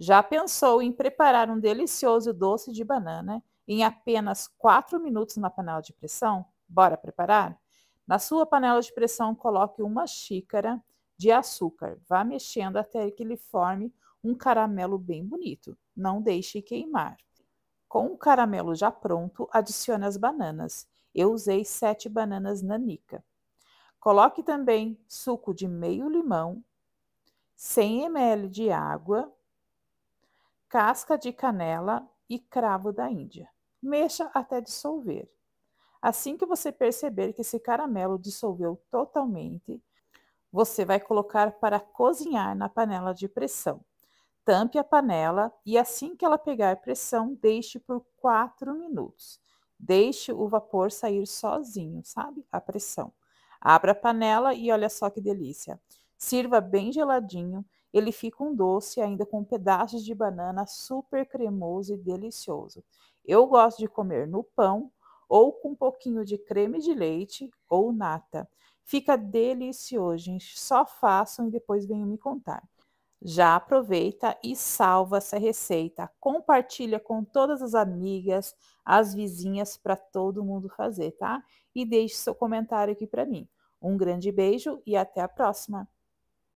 Já pensou em preparar um delicioso doce de banana em apenas 4 minutos na panela de pressão? Bora preparar? Na sua panela de pressão, coloque uma xícara de açúcar. Vá mexendo até que ele forme um caramelo bem bonito. Não deixe queimar. Com o caramelo já pronto, adicione as bananas. Eu usei 7 bananas nanica. Coloque também suco de meio limão, 100 ml de água casca de canela e cravo da Índia. Mexa até dissolver. Assim que você perceber que esse caramelo dissolveu totalmente, você vai colocar para cozinhar na panela de pressão. Tampe a panela e assim que ela pegar pressão, deixe por 4 minutos. Deixe o vapor sair sozinho, sabe? A pressão. Abra a panela e olha só que delícia. Sirva bem geladinho, ele fica um doce ainda com pedaços de banana super cremoso e delicioso. Eu gosto de comer no pão ou com um pouquinho de creme de leite ou nata. Fica delicioso, gente. Só façam e depois venham me contar. Já aproveita e salva essa receita. Compartilha com todas as amigas, as vizinhas, para todo mundo fazer, tá? E deixe seu comentário aqui para mim. Um grande beijo e até a próxima!